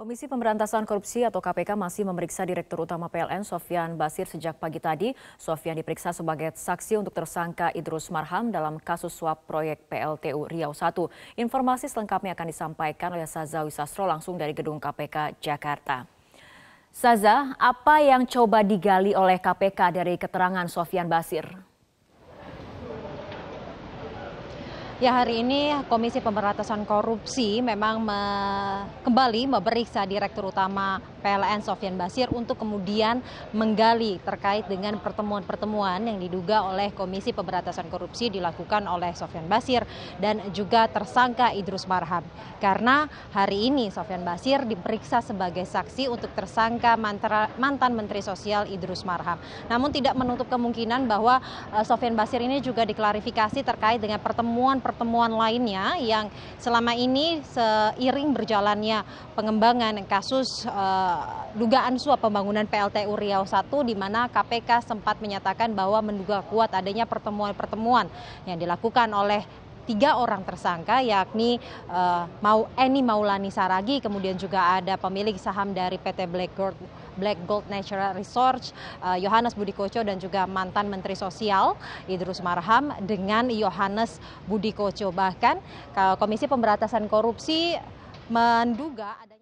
Komisi Pemberantasan Korupsi atau KPK masih memeriksa Direktur Utama PLN Sofian Basir sejak pagi tadi. Sofian diperiksa sebagai saksi untuk tersangka Idrus Marham dalam kasus suap proyek PLTU Riau 1. Informasi selengkapnya akan disampaikan oleh Saza Sastro langsung dari Gedung KPK Jakarta. Saza, apa yang coba digali oleh KPK dari keterangan Sofian Basir? Ya hari ini Komisi Pemberantasan Korupsi memang me kembali memeriksa Direktur Utama PLN Sofian Basir untuk kemudian menggali terkait dengan pertemuan-pertemuan yang diduga oleh Komisi Pemberantasan Korupsi dilakukan oleh Sofian Basir dan juga tersangka Idrus Marham. Karena hari ini Sofian Basir diperiksa sebagai saksi untuk tersangka mantra, mantan Menteri Sosial Idrus Marham. Namun tidak menutup kemungkinan bahwa e, Sofian Basir ini juga diklarifikasi terkait dengan pertemuan pertemuan lainnya yang selama ini seiring berjalannya pengembangan kasus eh, dugaan suap pembangunan PLTU Riau I di mana KPK sempat menyatakan bahwa menduga kuat adanya pertemuan-pertemuan yang dilakukan oleh tiga orang tersangka yakni uh, Eni Maulani Saragi kemudian juga ada pemilik saham dari PT Black Gold black gold natural resource yohanes eh, budi koco dan juga mantan menteri sosial idrus marham dengan yohanes budi koco bahkan eh, komisi pemberantasan korupsi menduga ada.